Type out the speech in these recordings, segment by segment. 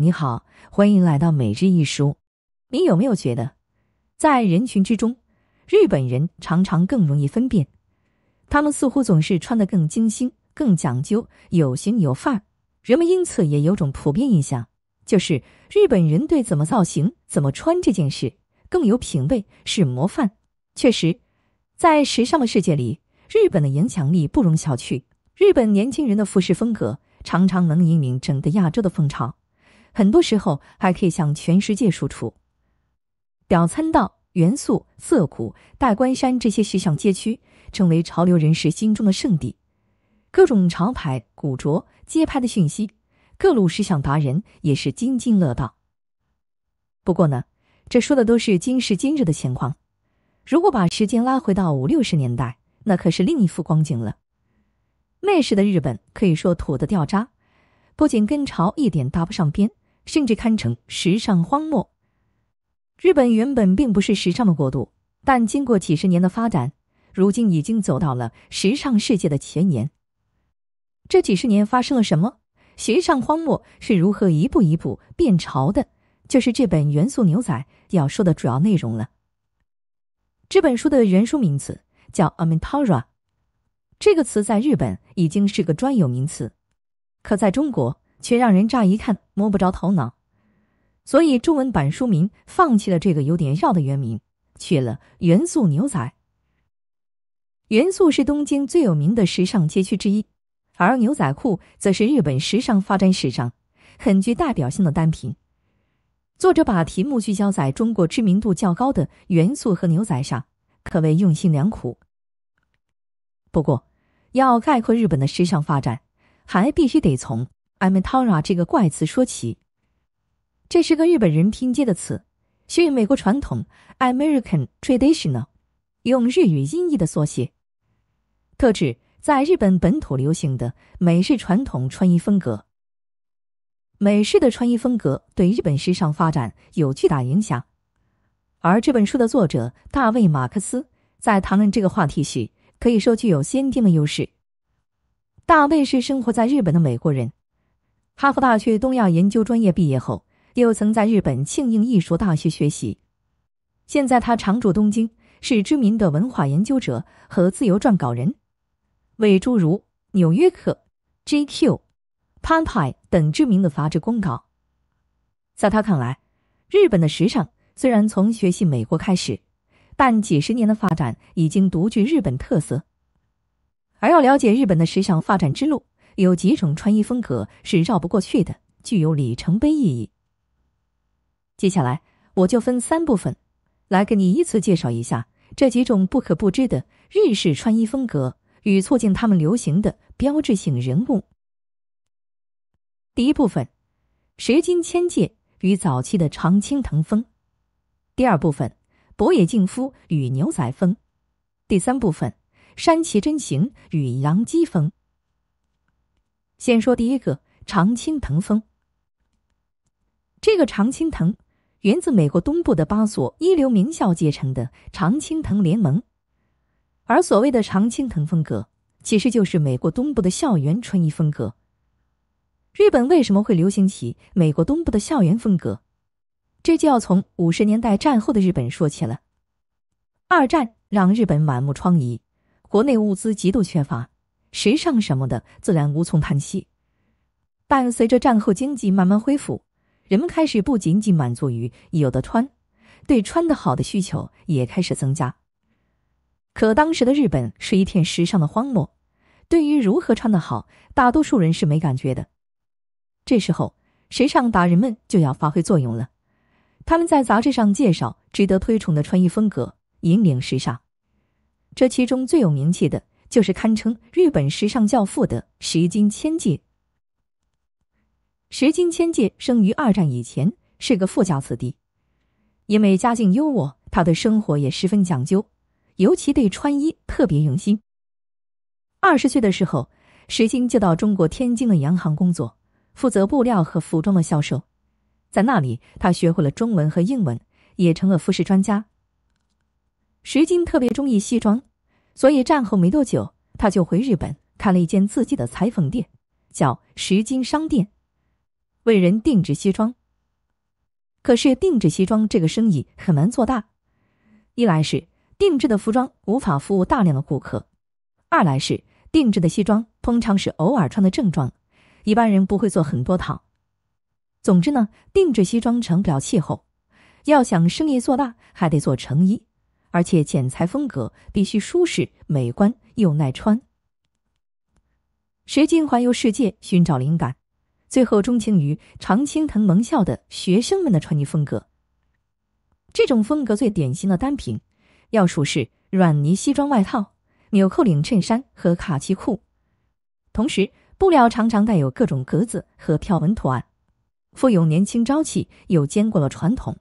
你好，欢迎来到每日一书。你有没有觉得，在人群之中，日本人常常更容易分辨？他们似乎总是穿得更精心、更讲究、有型有范儿。人们因此也有种普遍印象，就是日本人对怎么造型、怎么穿这件事更有品味，是模范。确实，在时尚的世界里，日本的影响力不容小觑。日本年轻人的服饰风格常常能引领整个亚洲的风潮。很多时候还可以向全世界输出。表参道、元素、涩谷、大关山这些时尚街区成为潮流人士心中的圣地，各种潮牌、古着、街拍的讯息，各路时尚达人也是津津乐道。不过呢，这说的都是今时今日的情况。如果把时间拉回到五六十年代，那可是另一副光景了。那时的日本可以说土的掉渣，不仅跟潮一点搭不上边。甚至堪称时尚荒漠。日本原本并不是时尚的国度，但经过几十年的发展，如今已经走到了时尚世界的前沿。这几十年发生了什么？时尚荒漠是如何一步一步变潮的？就是这本《元素牛仔》要说的主要内容了。这本书的原书名字叫《a m i n t o r a 这个词在日本已经是个专有名词，可在中国。却让人乍一看摸不着头脑，所以中文版书名放弃了这个有点绕的原名，取了“元素牛仔”。元素是东京最有名的时尚街区之一，而牛仔裤则是日本时尚发展史上很具代表性的单品。作者把题目聚焦在中国知名度较高的元素和牛仔上，可谓用心良苦。不过，要概括日本的时尚发展，还必须得从。a m n t a r a 这个怪词说起，这是个日本人拼接的词，源于美国传统 “American traditional”，用日语音译的缩写，特指在日本本土流行的美式传统穿衣风格。美式的穿衣风格对日本时尚发展有巨大影响，而这本书的作者大卫·马克思在谈论这个话题时，可以说具有先天的优势。大卫是生活在日本的美国人。哈佛大学东亚研究专业毕业后，又曾在日本庆应艺术大学学习。现在他常驻东京，是知名的文化研究者和自由撰稿人，为诸如《纽约客》、《GQ》、《潘 i 等知名的杂志供稿。在他看来，日本的时尚虽然从学习美国开始，但几十年的发展已经独具日本特色。而要了解日本的时尚发展之路。有几种穿衣风格是绕不过去的，具有里程碑意义。接下来，我就分三部分，来给你依次介绍一下这几种不可不知的日式穿衣风格与促进他们流行的标志性人物。第一部分，石井千界与早期的常青藤风；第二部分，博野敬夫与牛仔风；第三部分，山崎真行与洋基风。先说第一个常青藤风。这个常青藤源自美国东部的八所一流名校结成的常青藤联盟，而所谓的常青藤风格，其实就是美国东部的校园穿衣风格。日本为什么会流行起美国东部的校园风格？这就要从五十年代战后的日本说起了。二战让日本满目疮痍，国内物资极度缺乏。时尚什么的，自然无从谈起。伴随着战后经济慢慢恢复，人们开始不仅仅满足于有的穿，对穿的好的需求也开始增加。可当时的日本是一片时尚的荒漠，对于如何穿的好，大多数人是没感觉的。这时候，时尚达人们就要发挥作用了。他们在杂志上介绍值得推崇的穿衣风格，引领时尚。这其中最有名气的。就是堪称日本时尚教父的石井千界。石井千界生于二战以前，是个富家子弟。因为家境优渥，他的生活也十分讲究，尤其对穿衣特别用心。二十岁的时候，石井就到中国天津的洋行工作，负责布料和服装的销售。在那里，他学会了中文和英文，也成了服饰专家。石井特别中意西装。所以战后没多久，他就回日本开了一间自己的裁缝店，叫石金商店，为人定制西装。可是定制西装这个生意很难做大，一来是定制的服装无法服务大量的顾客，二来是定制的西装通常是偶尔穿的正装，一般人不会做很多套。总之呢，定制西装成不了气候，要想生意做大，还得做成衣。而且剪裁风格必须舒适、美观又耐穿。谁进环游世界寻找灵感，最后钟情于常青藤盟校的学生们的穿衣风格。这种风格最典型的单品，要数是软呢西装外套、纽扣领衬衫和卡其裤。同时，布料常常带有各种格子和条纹图案，富有年轻朝气，又兼顾了传统。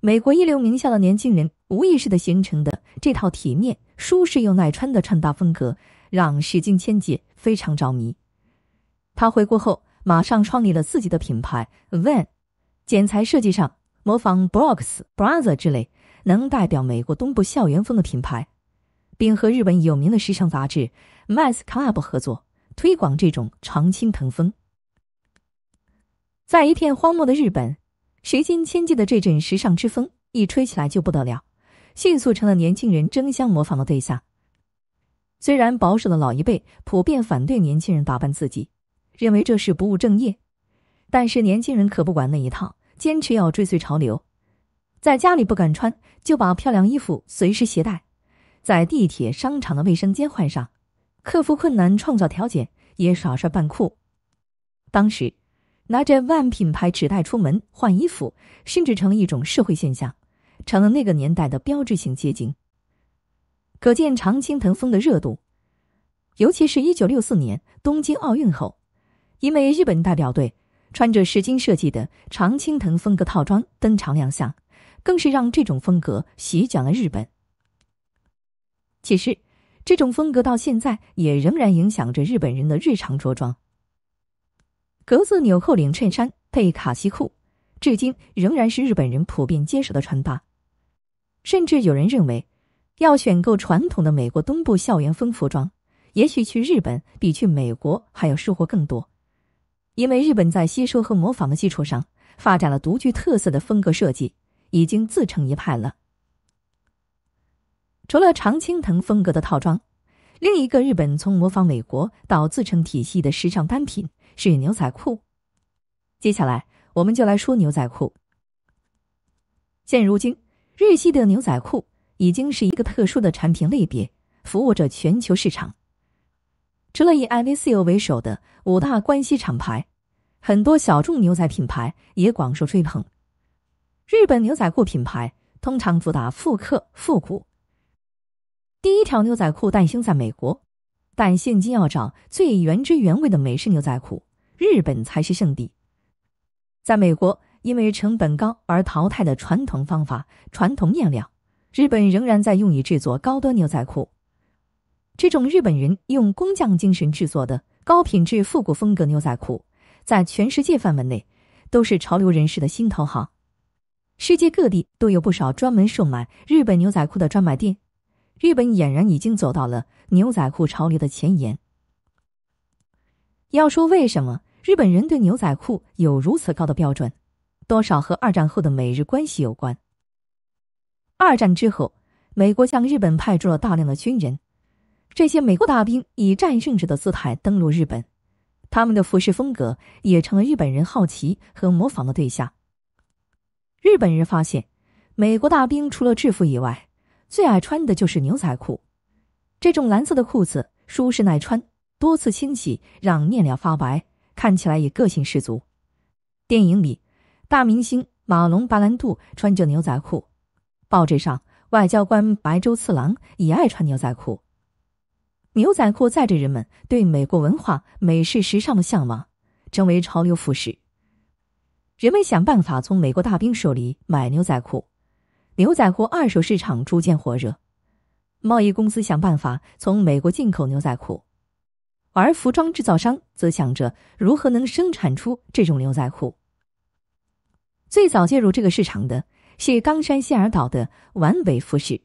美国一流名校的年轻人。无意识的形成的这套体面、舒适又耐穿的穿搭风格，让史静千姐非常着迷。她回国后马上创立了自己的品牌 Van，剪裁设计上模仿 Brooks b r o t h e r 之类能代表美国东部校园风的品牌，并和日本有名的时尚杂志 Mass Club 合作推广这种常青藤风。在一片荒漠的日本，石金千姐的这阵时尚之风一吹起来就不得了。迅速成了年轻人争相模仿的对象。虽然保守的老一辈普遍反对年轻人打扮自己，认为这是不务正业，但是年轻人可不管那一套，坚持要追随潮流。在家里不敢穿，就把漂亮衣服随时携带，在地铁、商场的卫生间换上，克服困难，创造条件，也耍帅扮酷。当时，拿着万品牌纸袋出门换衣服，甚至成了一种社会现象。成了那个年代的标志性结晶，可见常青藤风的热度。尤其是一九六四年东京奥运后，因为日本代表队穿着石井设计的常青藤风格套装登场亮相，更是让这种风格席卷了日本。其实，这种风格到现在也仍然影响着日本人的日常着装，格子纽扣领衬衫配卡其裤，至今仍然是日本人普遍接受的穿搭。甚至有人认为，要选购传统的美国东部校园风服装，也许去日本比去美国还要收获更多，因为日本在吸收和模仿的基础上，发展了独具特色的风格设计，已经自成一派了。除了常青藤风格的套装，另一个日本从模仿美国到自成体系的时尚单品是牛仔裤。接下来，我们就来说牛仔裤。现如今。日系的牛仔裤已经是一个特殊的产品类别，服务着全球市场。除了以 i v c o 为首的五大关系厂牌，很多小众牛仔品牌也广受追捧。日本牛仔裤品牌通常主打复刻复古。第一条牛仔裤诞生在美国，但现今要找最原汁原味的美式牛仔裤，日本才是圣地。在美国。因为成本高而淘汰的传统方法、传统面料，日本仍然在用以制作高端牛仔裤。这种日本人用工匠精神制作的高品质复古风格牛仔裤，在全世界范围内都是潮流人士的心头好。世界各地都有不少专门售卖日本牛仔裤的专卖店。日本俨然已经走到了牛仔裤潮流的前沿。要说为什么日本人对牛仔裤有如此高的标准？多少和二战后的美日关系有关。二战之后，美国向日本派驻了大量的军人，这些美国大兵以战胜者的姿态登陆日本，他们的服饰风格也成了日本人好奇和模仿的对象。日本人发现，美国大兵除了制服以外，最爱穿的就是牛仔裤。这种蓝色的裤子舒适耐穿，多次清洗让面料发白，看起来也个性十足。电影里。大明星马龙·白兰度穿着牛仔裤。报纸上，外交官白洲次郎也爱穿牛仔裤。牛仔裤载着人们对美国文化、美式时尚的向往，成为潮流服饰。人们想办法从美国大兵手里买牛仔裤，牛仔裤二手市场逐渐火热。贸易公司想办法从美国进口牛仔裤，而服装制造商则想着如何能生产出这种牛仔裤。最早介入这个市场的，是冈山县儿岛的丸尾服饰。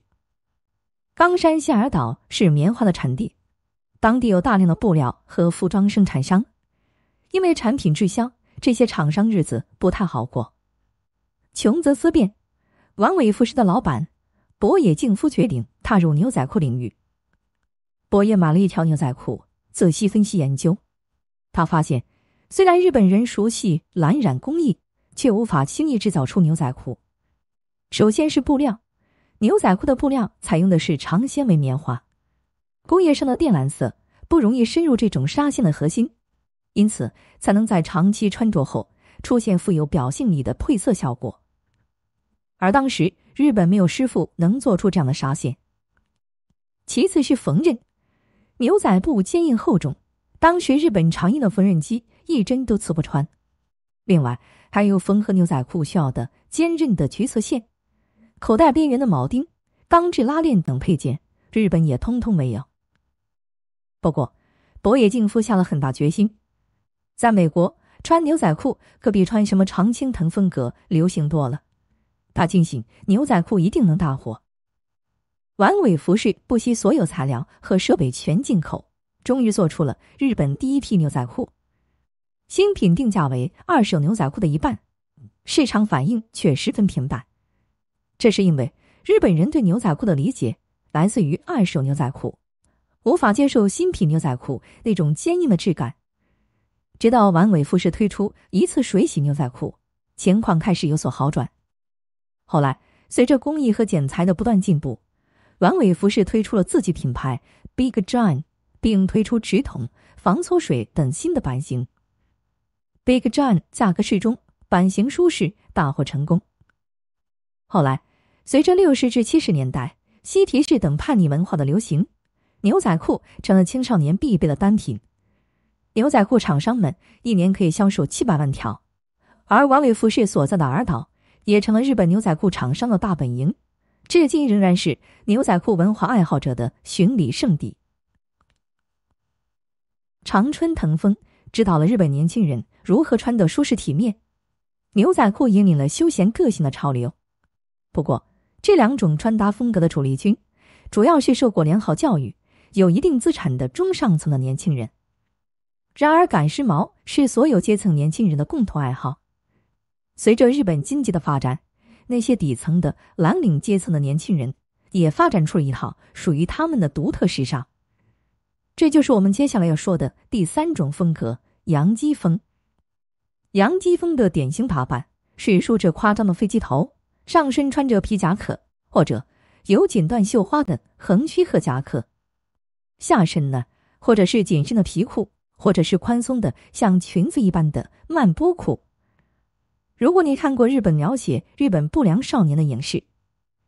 冈山县儿岛是棉花的产地，当地有大量的布料和服装生产商。因为产品滞销，这些厂商日子不太好过。穷则思变，丸尾服饰的老板博野敬夫决定踏入牛仔裤领域。博野买了一条牛仔裤，仔细分析研究，他发现，虽然日本人熟悉蓝染工艺。却无法轻易制造出牛仔裤。首先是布料，牛仔裤的布料采用的是长纤维棉花，工业上的靛蓝色不容易深入这种纱线的核心，因此才能在长期穿着后出现富有表现力的褪色效果。而当时日本没有师傅能做出这样的纱线。其次是缝纫，牛仔布坚硬厚重，当时日本常用的缝纫机一针都刺不穿。另外。还有缝合牛仔裤需要的坚韧的橘色线、口袋边缘的铆钉、钢制拉链等配件，日本也通通没有。不过，博野敬夫下了很大决心，在美国穿牛仔裤可比穿什么常青藤风格流行多了。他坚信牛仔裤一定能大火。丸尾服饰不惜所有材料和设备全进口，终于做出了日本第一批牛仔裤。新品定价为二手牛仔裤的一半，市场反应却十分平淡。这是因为日本人对牛仔裤的理解来自于二手牛仔裤，无法接受新品牛仔裤那种坚硬的质感。直到丸尾服饰推出一次水洗牛仔裤，情况开始有所好转。后来，随着工艺和剪裁的不断进步，丸尾服饰推出了自己品牌 Big John，并推出直筒、防缩水等新的版型。Big John 价格适中，版型舒适，大获成功。后来，随着六十至七十年代嬉皮士等叛逆文化的流行，牛仔裤成了青少年必备的单品。牛仔裤厂商们一年可以销售七百万条，而王伟服饰所在的儿岛也成了日本牛仔裤厂商的大本营，至今仍然是牛仔裤文化爱好者的巡礼圣地。长春藤风。知道了日本年轻人如何穿得舒适体面，牛仔裤引领了休闲个性的潮流。不过，这两种穿搭风格的主力军，主要是受过良好教育、有一定资产的中上层的年轻人。然而，赶时髦是所有阶层年轻人的共同爱好。随着日本经济的发展，那些底层的蓝领阶层的年轻人也发展出了一套属于他们的独特时尚。这就是我们接下来要说的第三种风格——洋基风。洋基风的典型打扮是梳着夸张的飞机头，上身穿着皮夹克或者有锦缎绣花的横须贺夹克，下身呢，或者是紧身的皮裤，或者是宽松的像裙子一般的慢波裤。如果你看过日本描写日本不良少年的影视，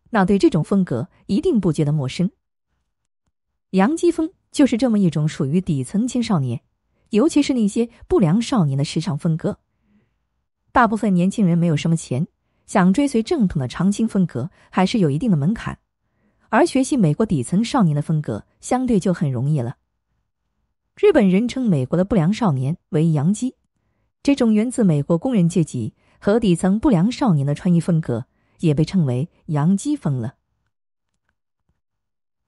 那对这种风格一定不觉得陌生。洋基风。就是这么一种属于底层青少年，尤其是那些不良少年的时尚风格。大部分年轻人没有什么钱，想追随正统的长青风格还是有一定的门槛，而学习美国底层少年的风格相对就很容易了。日本人称美国的不良少年为“洋基”，这种源自美国工人阶级和底层不良少年的穿衣风格也被称为“洋基风”了。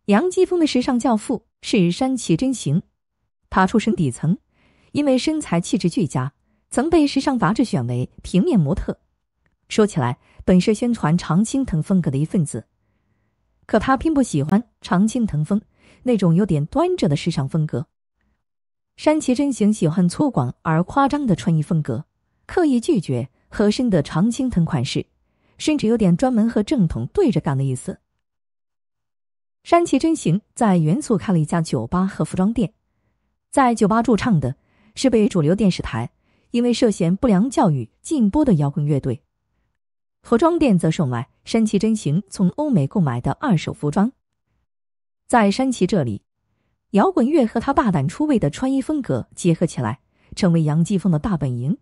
杨继峰的时尚教父是山崎真行，他出身底层，因为身材气质俱佳，曾被时尚杂志选为平面模特。说起来，本是宣传常青藤风格的一份子，可他并不喜欢常青藤风那种有点端着的时尚风格。山崎真行喜欢粗犷而夸张的穿衣风格，刻意拒绝合身的常青藤款式，甚至有点专门和正统对着干的意思。山崎真行在原宿开了一家酒吧和服装店，在酒吧驻唱的是被主流电视台因为涉嫌不良教育禁播的摇滚乐队，服装店则售卖山崎真行从欧美购买的二手服装。在山崎这里，摇滚乐和他大胆出位的穿衣风格结合起来，成为杨基峰的大本营。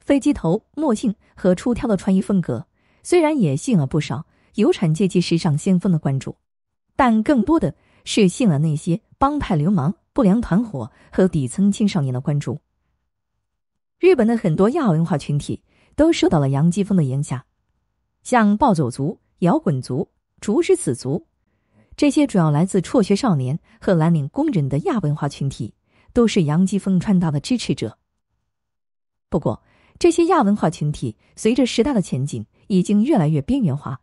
飞机头、墨镜和出挑的穿衣风格，虽然也吸引了不少有产阶级时尚先锋的关注。但更多的是吸引了那些帮派流氓、不良团伙和底层青少年的关注。日本的很多亚文化群体都受到了杨基峰的影响，像暴走族、摇滚族、竹之子族，这些主要来自辍学少年和蓝领工人的亚文化群体，都是杨基峰川大的支持者。不过，这些亚文化群体随着时代的前进，已经越来越边缘化。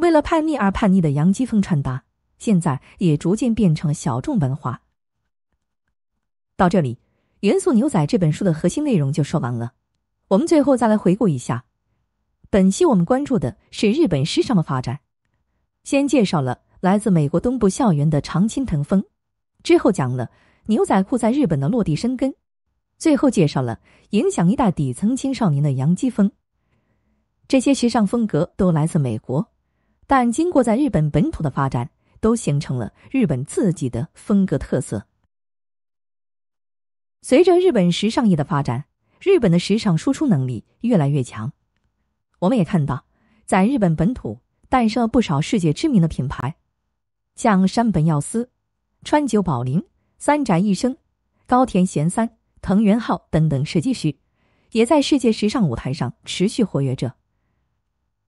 为了叛逆而叛逆的杨基风穿搭，现在也逐渐变成了小众文化。到这里，《元素牛仔》这本书的核心内容就说完了。我们最后再来回顾一下，本期我们关注的是日本时尚的发展，先介绍了来自美国东部校园的常青藤风，之后讲了牛仔裤在日本的落地生根，最后介绍了影响一代底层青少年的洋基风。这些时尚风格都来自美国。但经过在日本本土的发展，都形成了日本自己的风格特色。随着日本时尚业的发展，日本的时尚输出能力越来越强。我们也看到，在日本本土诞生了不少世界知名的品牌，像山本耀司、川久保玲、三宅一生、高田贤三、藤原浩等等设计师，也在世界时尚舞台上持续活跃着。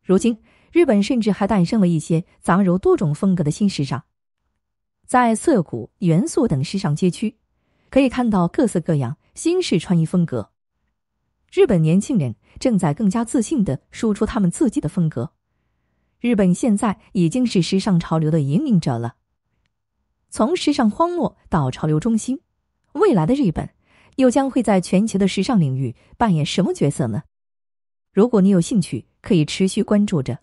如今。日本甚至还诞生了一些杂糅多种风格的新时尚，在涩谷、元素等时尚街区，可以看到各式各样新式穿衣风格。日本年轻人正在更加自信地输出他们自己的风格。日本现在已经是时尚潮流的引领者了。从时尚荒漠到潮流中心，未来的日本又将会在全球的时尚领域扮演什么角色呢？如果你有兴趣，可以持续关注着。